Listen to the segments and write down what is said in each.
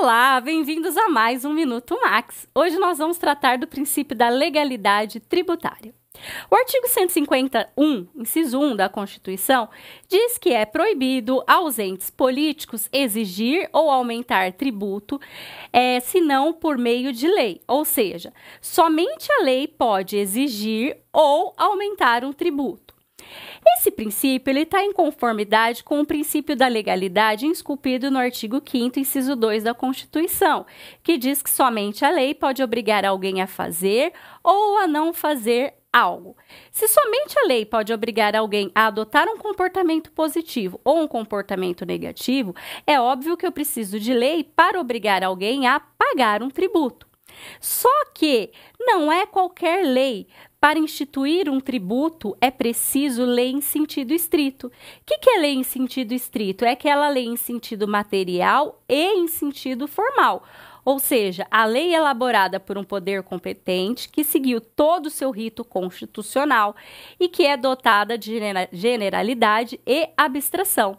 Olá, bem-vindos a mais um Minuto Max. Hoje nós vamos tratar do princípio da legalidade tributária. O artigo 151, inciso 1 da Constituição, diz que é proibido aos entes políticos exigir ou aumentar tributo, é, senão por meio de lei. Ou seja, somente a lei pode exigir ou aumentar um tributo. Esse princípio está em conformidade com o princípio da legalidade esculpido no artigo 5 inciso 2 da Constituição, que diz que somente a lei pode obrigar alguém a fazer ou a não fazer algo. Se somente a lei pode obrigar alguém a adotar um comportamento positivo ou um comportamento negativo, é óbvio que eu preciso de lei para obrigar alguém a pagar um tributo. Só que não é qualquer lei, para instituir um tributo é preciso lei em sentido estrito. O que, que é lei em sentido estrito? É aquela lei em sentido material e em sentido formal ou seja, a lei elaborada por um poder competente que seguiu todo o seu rito constitucional e que é dotada de generalidade e abstração.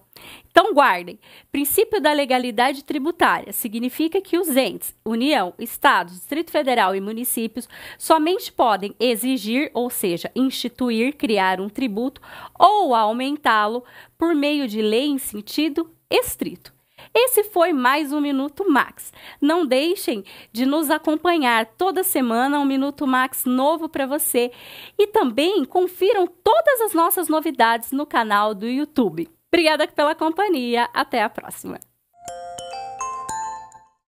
Então, guardem: princípio da legalidade tributária significa que os entes, União, Estados, Distrito Federal e municípios, somente podem exigir, ou seja, instituir, criar um tributo ou aumentá-lo por meio de lei em sentido estrito. Esse foi mais um Minuto Max. Não deixem de nos acompanhar toda semana um Minuto Max novo para você e também confiram todas as nossas novidades no canal do YouTube. Obrigada pela companhia, até a próxima.